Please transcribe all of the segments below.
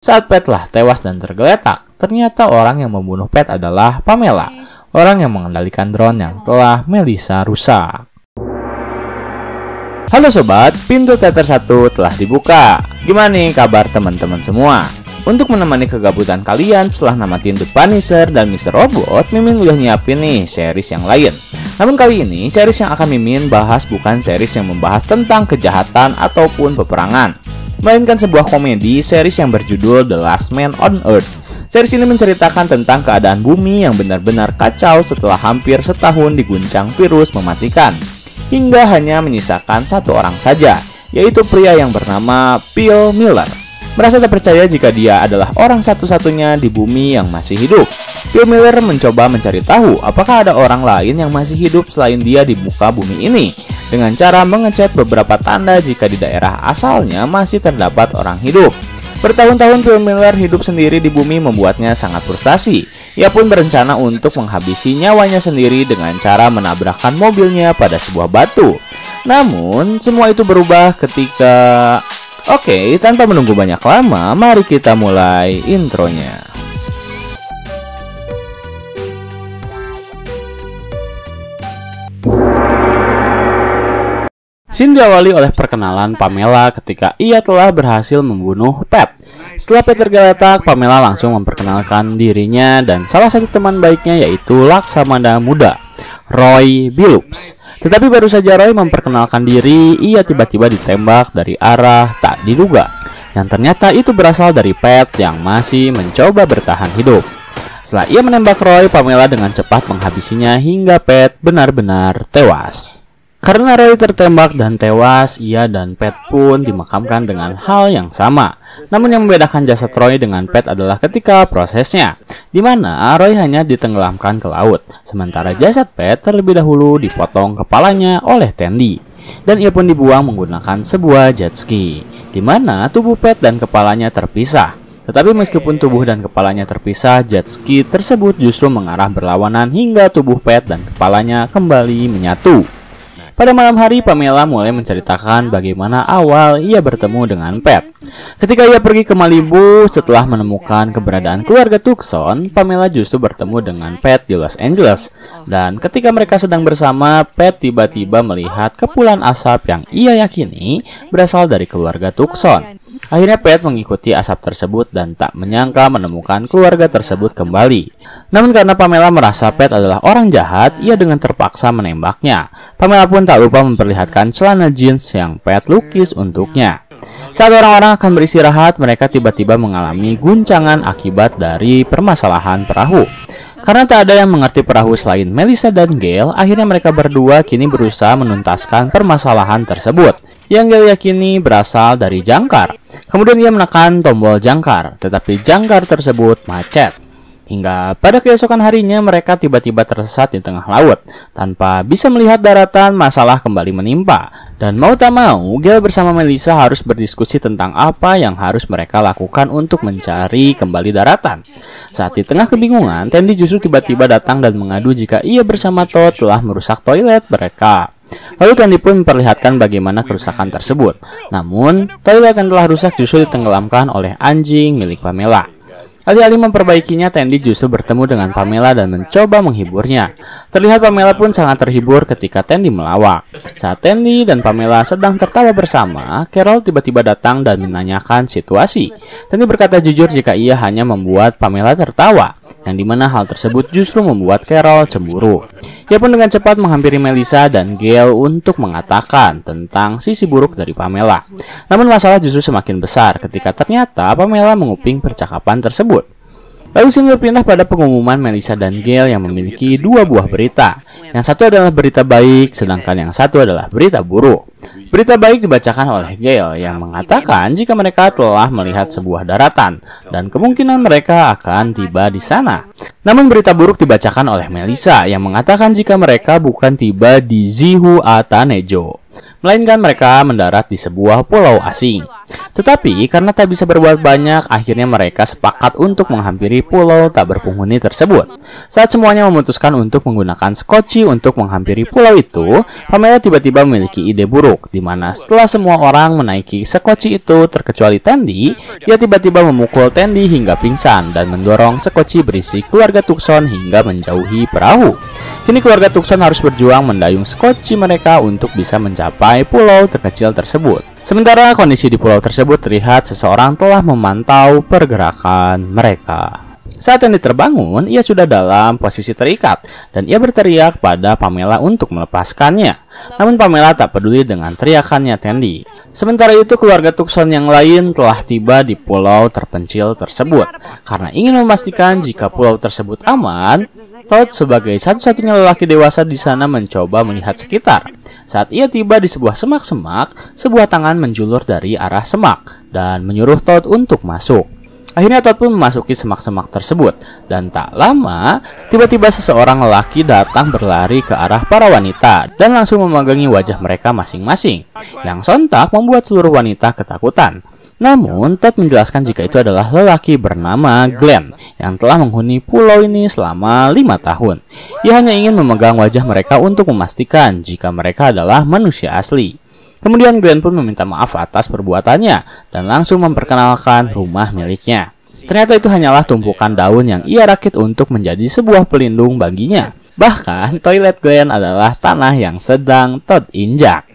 Saat Pat lah tewas dan tergeletak, ternyata orang yang membunuh Pat adalah Pamela, orang yang mengendalikan drone yang telah Melissa rusak. Halo sobat, pintu teater 1 telah dibuka. Gimana nih kabar teman-teman semua? Untuk menemani kegabutan kalian setelah namatin The Punisher dan Mr. Robot, Mimin udah nyiapin nih series yang lain. Namun kali ini, series yang akan Mimin bahas bukan series yang membahas tentang kejahatan ataupun peperangan, melainkan sebuah komedi series yang berjudul The Last Man on Earth. Series ini menceritakan tentang keadaan bumi yang benar-benar kacau setelah hampir setahun diguncang virus mematikan, hingga hanya menyisakan satu orang saja, yaitu pria yang bernama Bill Miller. Merasa tak percaya jika dia adalah orang satu-satunya di bumi yang masih hidup. Bill Miller mencoba mencari tahu apakah ada orang lain yang masih hidup selain dia di muka bumi ini dengan cara mengecat beberapa tanda jika di daerah asalnya masih terdapat orang hidup. Bertahun-tahun Bill Miller hidup sendiri di bumi membuatnya sangat frustasi. Ia pun berencana untuk menghabisi nyawanya sendiri dengan cara menabrakkan mobilnya pada sebuah batu. Namun, semua itu berubah ketika... Oke, tanpa menunggu banyak lama, mari kita mulai intronya. Scene diawali oleh perkenalan Pamela ketika ia telah berhasil membunuh Pat. Setelah Peter tergeletak, Pamela langsung memperkenalkan dirinya dan salah satu teman baiknya yaitu Laksamana Muda, Roy Billups. Tetapi baru saja Roy memperkenalkan diri, ia tiba-tiba ditembak dari arah tak diduga. Yang ternyata itu berasal dari Pat yang masih mencoba bertahan hidup. Setelah ia menembak Roy, Pamela dengan cepat menghabisinya hingga Pat benar-benar tewas. Karena Ray tertembak dan tewas, ia dan Pat pun dimakamkan dengan hal yang sama. Namun yang membedakan jasad Roy dengan Pat adalah ketika prosesnya, di mana Roy hanya ditenggelamkan ke laut, sementara jasad Pat terlebih dahulu dipotong kepalanya oleh Tandy. Dan ia pun dibuang menggunakan sebuah jet ski, di mana tubuh Pat dan kepalanya terpisah. Tetapi meskipun tubuh dan kepalanya terpisah, jet ski tersebut justru mengarah berlawanan hingga tubuh Pat dan kepalanya kembali menyatu. Pada malam hari, Pamela mulai menceritakan bagaimana awal ia bertemu dengan Pat. Ketika ia pergi ke Malibu setelah menemukan keberadaan keluarga Tucson, Pamela justru bertemu dengan Pat di Los Angeles. Dan ketika mereka sedang bersama, Pat tiba-tiba melihat kepulan asap yang ia yakini berasal dari keluarga Tucson. Akhirnya Pat mengikuti asap tersebut dan tak menyangka menemukan keluarga tersebut kembali. Namun karena Pamela merasa Pat adalah orang jahat, ia dengan terpaksa menembaknya. Pamela pun tak lupa memperlihatkan celana jeans yang Pat lukis untuknya. Saat orang-orang akan beristirahat, mereka tiba-tiba mengalami guncangan akibat dari permasalahan perahu. Karena tak ada yang mengerti perahu selain Melissa dan Gail, akhirnya mereka berdua kini berusaha menuntaskan permasalahan tersebut, yang Gail yakini berasal dari jangkar. Kemudian ia menekan tombol jangkar, tetapi jangkar tersebut macet. Hingga pada keesokan harinya mereka tiba-tiba tersesat di tengah laut. Tanpa bisa melihat daratan, masalah kembali menimpa. Dan mau tak mau, Gel bersama Melissa harus berdiskusi tentang apa yang harus mereka lakukan untuk mencari kembali daratan. Saat di tengah kebingungan, Tandy justru tiba-tiba datang dan mengadu jika ia bersama Todd telah merusak toilet mereka. Lalu Tandy pun memperlihatkan bagaimana kerusakan tersebut. Namun, toilet yang telah rusak justru ditenggelamkan oleh anjing milik Pamela. Alih-alih memperbaikinya, Tandy justru bertemu dengan Pamela dan mencoba menghiburnya. Terlihat Pamela pun sangat terhibur ketika Tandy melawak. Saat Tandy dan Pamela sedang tertawa bersama, Carol tiba-tiba datang dan menanyakan situasi. Tandy berkata jujur jika ia hanya membuat Pamela tertawa yang dimana hal tersebut justru membuat Carol cemburu. Ia pun dengan cepat menghampiri Melissa dan Gail untuk mengatakan tentang sisi buruk dari Pamela. Namun masalah justru semakin besar ketika ternyata Pamela menguping percakapan tersebut. Lalu Sin berpindah pada pengumuman Melissa dan Gail yang memiliki dua buah berita. Yang satu adalah berita baik, sedangkan yang satu adalah berita buruk. Berita baik dibacakan oleh Gail yang mengatakan jika mereka telah melihat sebuah daratan dan kemungkinan mereka akan tiba di sana. Namun berita buruk dibacakan oleh Melissa yang mengatakan jika mereka bukan tiba di Zihu Atanejo melainkan mereka mendarat di sebuah pulau asing. Tetapi karena tak bisa berbuat banyak, akhirnya mereka sepakat untuk menghampiri pulau tak berpenghuni tersebut. Saat semuanya memutuskan untuk menggunakan skoci untuk menghampiri pulau itu, Pamela tiba-tiba memiliki ide buruk, di mana setelah semua orang menaiki skoci itu terkecuali Tandy, ia tiba-tiba memukul Tandy hingga pingsan dan mendorong skoci berisi keluarga Tucson hingga menjauhi perahu. Kini keluarga Tucson harus berjuang mendayung skoci mereka untuk bisa menjauhi mencapai pulau terkecil tersebut. Sementara kondisi di pulau tersebut terlihat seseorang telah memantau pergerakan mereka. Saat yang terbangun, ia sudah dalam posisi terikat dan ia berteriak pada Pamela untuk melepaskannya. Namun Pamela tak peduli dengan teriakannya Tandy. Sementara itu keluarga Tucson yang lain telah tiba di pulau terpencil tersebut. Karena ingin memastikan jika pulau tersebut aman, Todd sebagai satu-satunya lelaki dewasa di sana mencoba melihat sekitar. Saat ia tiba di sebuah semak-semak, sebuah tangan menjulur dari arah semak dan menyuruh Todd untuk masuk. Akhirnya Todd pun memasuki semak-semak tersebut dan tak lama tiba-tiba seseorang lelaki datang berlari ke arah para wanita dan langsung memegangi wajah mereka masing-masing. Yang sontak membuat seluruh wanita ketakutan. Namun, Ted menjelaskan jika itu adalah lelaki bernama Glenn yang telah menghuni pulau ini selama lima tahun. Ia hanya ingin memegang wajah mereka untuk memastikan jika mereka adalah manusia asli. Kemudian Glenn pun meminta maaf atas perbuatannya dan langsung memperkenalkan rumah miliknya. Ternyata itu hanyalah tumpukan daun yang ia rakit untuk menjadi sebuah pelindung baginya. Bahkan, toilet Glenn adalah tanah yang sedang Todd injak.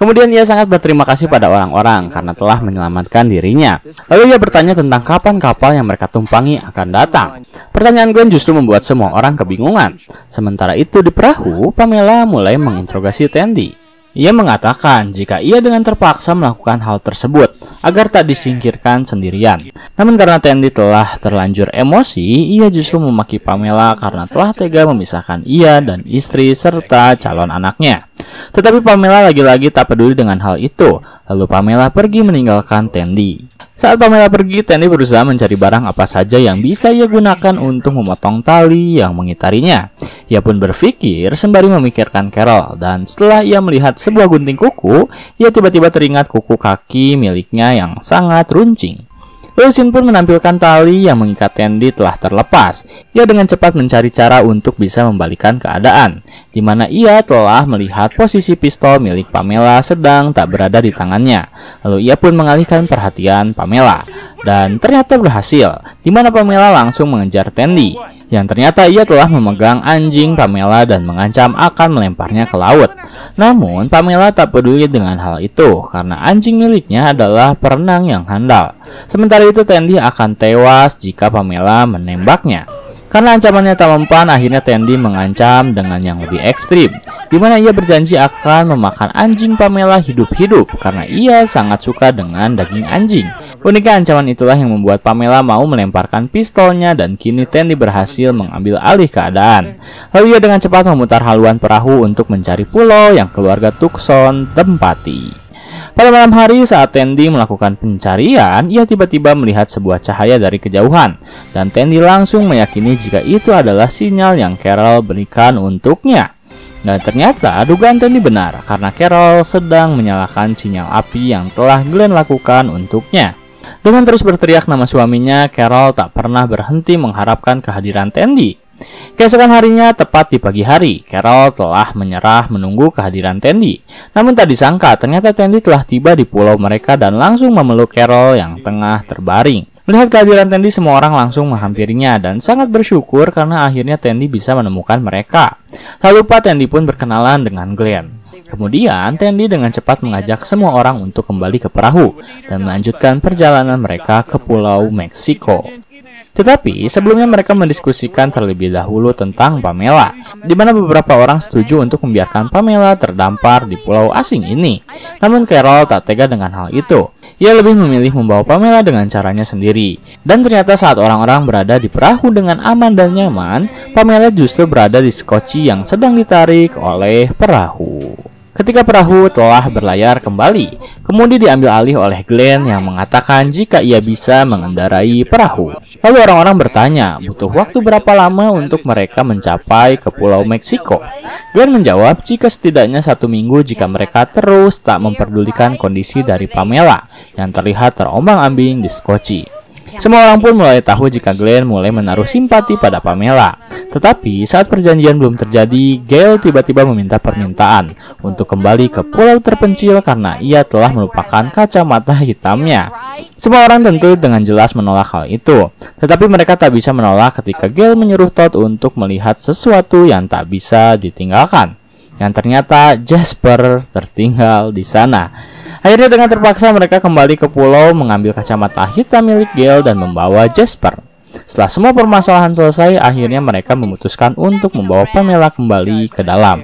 Kemudian ia sangat berterima kasih pada orang-orang karena telah menyelamatkan dirinya. Lalu ia bertanya tentang kapan kapal yang mereka tumpangi akan datang. Pertanyaan Gwen justru membuat semua orang kebingungan. Sementara itu di perahu, Pamela mulai menginterogasi Tandy. Ia mengatakan jika ia dengan terpaksa melakukan hal tersebut agar tak disingkirkan sendirian. Namun karena Tandy telah terlanjur emosi, ia justru memaki Pamela karena telah tega memisahkan ia dan istri serta calon anaknya. Tetapi Pamela lagi-lagi tak peduli dengan hal itu. Lalu Pamela pergi meninggalkan Tandy. Saat Pamela pergi, Tandy berusaha mencari barang apa saja yang bisa ia gunakan untuk memotong tali yang mengitarinya. Ia pun berpikir sembari memikirkan Carol dan setelah ia melihat sebuah gunting kuku, ia tiba-tiba teringat kuku kaki miliknya yang sangat runcing. Leosin pun menampilkan tali yang mengikat Tendi telah terlepas. Ia dengan cepat mencari cara untuk bisa membalikan keadaan, di mana ia telah melihat posisi pistol milik Pamela sedang tak berada di tangannya. Lalu ia pun mengalihkan perhatian Pamela, dan ternyata berhasil, di mana Pamela langsung mengejar Tendi yang ternyata ia telah memegang anjing Pamela dan mengancam akan melemparnya ke laut. Namun, Pamela tak peduli dengan hal itu karena anjing miliknya adalah perenang yang handal. Sementara itu, Tandy akan tewas jika Pamela menembaknya. Karena ancamannya tak mempan, akhirnya Tandy mengancam dengan yang lebih ekstrim, di mana ia berjanji akan memakan anjing Pamela hidup-hidup karena ia sangat suka dengan daging anjing. Uniknya ancaman itulah yang membuat Pamela mau melemparkan pistolnya dan kini Tandy berhasil mengambil alih keadaan. Lalu ia dengan cepat memutar haluan perahu untuk mencari pulau yang keluarga Tucson tempati. Pada malam hari saat Tendi melakukan pencarian, ia tiba-tiba melihat sebuah cahaya dari kejauhan dan Tendi langsung meyakini jika itu adalah sinyal yang Carol berikan untuknya. Dan ternyata dugaan Tendi benar karena Carol sedang menyalakan sinyal api yang telah Glenn lakukan untuknya. Dengan terus berteriak nama suaminya, Carol tak pernah berhenti mengharapkan kehadiran Tendi. Keesokan harinya, tepat di pagi hari, Carol telah menyerah menunggu kehadiran Tandy. Namun tak disangka, ternyata Tandy telah tiba di pulau mereka dan langsung memeluk Carol yang tengah terbaring. Melihat kehadiran Tandy, semua orang langsung menghampirinya dan sangat bersyukur karena akhirnya Tandy bisa menemukan mereka. Tak lupa Tandy pun berkenalan dengan Glenn. Kemudian Tandy dengan cepat mengajak semua orang untuk kembali ke perahu dan melanjutkan perjalanan mereka ke Pulau Meksiko. Tetapi sebelumnya mereka mendiskusikan terlebih dahulu tentang Pamela, di mana beberapa orang setuju untuk membiarkan Pamela terdampar di pulau asing ini. Namun Carol tak tega dengan hal itu. Ia lebih memilih membawa Pamela dengan caranya sendiri. Dan ternyata saat orang-orang berada di perahu dengan aman dan nyaman, Pamela justru berada di skoci yang sedang ditarik oleh perahu. Ketika perahu telah berlayar kembali, kemudi diambil alih oleh Glenn yang mengatakan jika ia bisa mengendarai perahu. Lalu orang-orang bertanya, butuh waktu berapa lama untuk mereka mencapai ke Pulau Meksiko? Glenn menjawab jika setidaknya satu minggu jika mereka terus tak memperdulikan kondisi dari Pamela yang terlihat terombang-ambing di Skoci. Semua orang pun mulai tahu jika Glenn mulai menaruh simpati pada Pamela. Tetapi saat perjanjian belum terjadi, Gail tiba-tiba meminta permintaan untuk kembali ke pulau terpencil karena ia telah melupakan kacamata hitamnya. Semua orang tentu dengan jelas menolak hal itu, tetapi mereka tak bisa menolak ketika Gail menyuruh Todd untuk melihat sesuatu yang tak bisa ditinggalkan. Yang ternyata Jasper tertinggal di sana. Akhirnya dengan terpaksa mereka kembali ke pulau mengambil kacamata hitam milik Gale dan membawa Jasper. Setelah semua permasalahan selesai, akhirnya mereka memutuskan untuk membawa Pamela kembali ke dalam.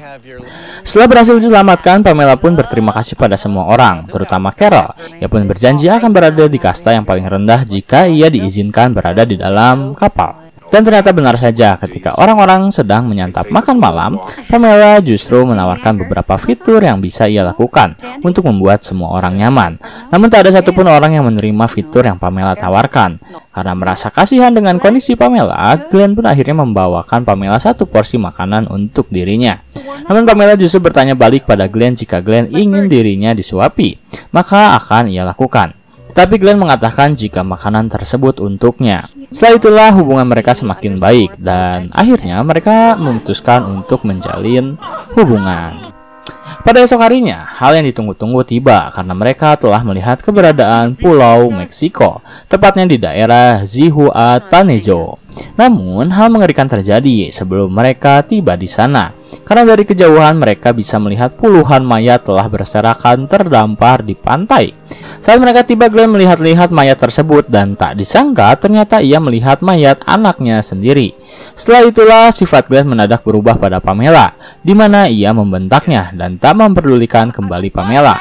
Setelah berhasil diselamatkan, Pamela pun berterima kasih pada semua orang, terutama Carol. Ia pun berjanji akan berada di kasta yang paling rendah jika ia diizinkan berada di dalam kapal. Dan ternyata benar saja, ketika orang-orang sedang menyantap makan malam, Pamela justru menawarkan beberapa fitur yang bisa ia lakukan untuk membuat semua orang nyaman. Namun tak ada satupun orang yang menerima fitur yang Pamela tawarkan. Karena merasa kasihan dengan kondisi Pamela, Glenn pun akhirnya membawakan Pamela satu porsi makanan untuk dirinya. Namun Pamela justru bertanya balik pada Glenn jika Glenn ingin dirinya disuapi, maka akan ia lakukan tapi Glenn mengatakan jika makanan tersebut untuknya. Setelah itulah hubungan mereka semakin baik dan akhirnya mereka memutuskan untuk menjalin hubungan. Pada esok harinya, hal yang ditunggu-tunggu tiba karena mereka telah melihat keberadaan Pulau Meksiko, tepatnya di daerah Zihuatanejo. Namun, hal mengerikan terjadi sebelum mereka tiba di sana, karena dari kejauhan mereka bisa melihat puluhan mayat telah berserakan terdampar di pantai. Saat mereka tiba, Glenn melihat-lihat mayat tersebut dan tak disangka ternyata ia melihat mayat anaknya sendiri. Setelah itulah sifat Glenn menadak berubah pada Pamela, di mana ia membentaknya dan tak memperdulikan kembali Pamela.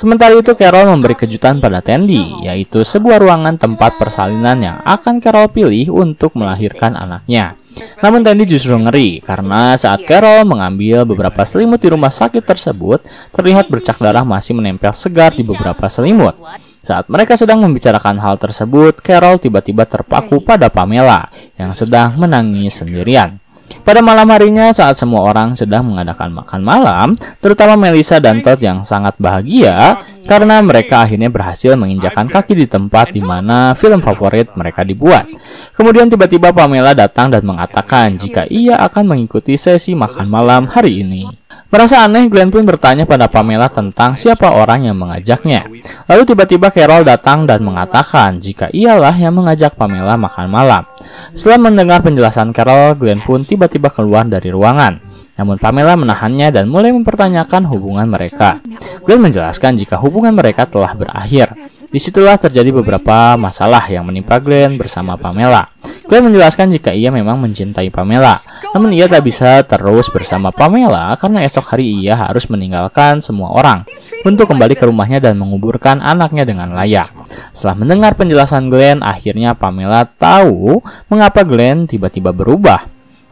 Sementara itu, Carol memberi kejutan pada Tandy, yaitu sebuah ruangan tempat persalinan yang akan Carol pilih untuk melahirkan anaknya. Namun Tandy justru ngeri, karena saat Carol mengambil beberapa selimut di rumah sakit tersebut, terlihat bercak darah masih menempel segar di beberapa selimut. Saat mereka sedang membicarakan hal tersebut, Carol tiba-tiba terpaku pada Pamela yang sedang menangis sendirian. Pada malam harinya saat semua orang sedang mengadakan makan malam, terutama Melissa dan Todd yang sangat bahagia karena mereka akhirnya berhasil menginjakan kaki di tempat di mana film favorit mereka dibuat. Kemudian tiba-tiba Pamela datang dan mengatakan jika ia akan mengikuti sesi makan malam hari ini. Merasa aneh, Glenn pun bertanya pada Pamela tentang siapa orang yang mengajaknya. Lalu tiba-tiba Carol datang dan mengatakan jika ialah yang mengajak Pamela makan malam. Setelah mendengar penjelasan Carol, Glenn pun tiba-tiba keluar dari ruangan. Namun Pamela menahannya dan mulai mempertanyakan hubungan mereka. Glenn menjelaskan jika hubungan mereka telah berakhir. Disitulah terjadi beberapa masalah yang menimpa Glenn bersama Pamela. Glenn menjelaskan jika ia memang mencintai Pamela, namun ia tak bisa terus bersama Pamela karena esok hari ia harus meninggalkan semua orang untuk kembali ke rumahnya dan menguburkan anaknya dengan layak. Setelah mendengar penjelasan Glenn, akhirnya Pamela tahu mengapa Glenn tiba-tiba berubah.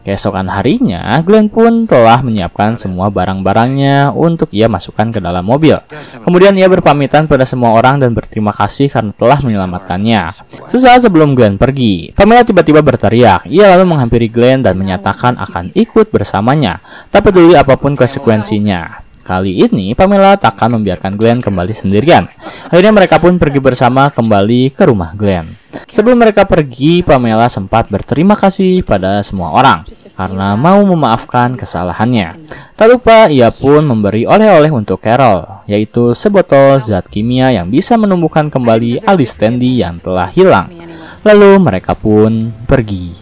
Keesokan harinya, Glenn pun telah menyiapkan semua barang-barangnya untuk ia masukkan ke dalam mobil. Kemudian ia berpamitan pada semua orang dan berterima kasih karena telah menyelamatkannya. Sesaat sebelum Glenn pergi, Pamela tiba-tiba berteriak. Ia lalu menghampiri Glenn dan menyatakan akan ikut bersamanya, tak peduli apapun konsekuensinya. Kali ini, Pamela takkan membiarkan Glenn kembali sendirian. Akhirnya mereka pun pergi bersama kembali ke rumah Glenn. Sebelum mereka pergi, Pamela sempat berterima kasih pada semua orang karena mau memaafkan kesalahannya. Tak lupa, ia pun memberi oleh-oleh untuk Carol, yaitu sebotol zat kimia yang bisa menumbuhkan kembali alis Tandy yang telah hilang. Lalu mereka pun pergi.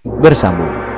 Bersambung.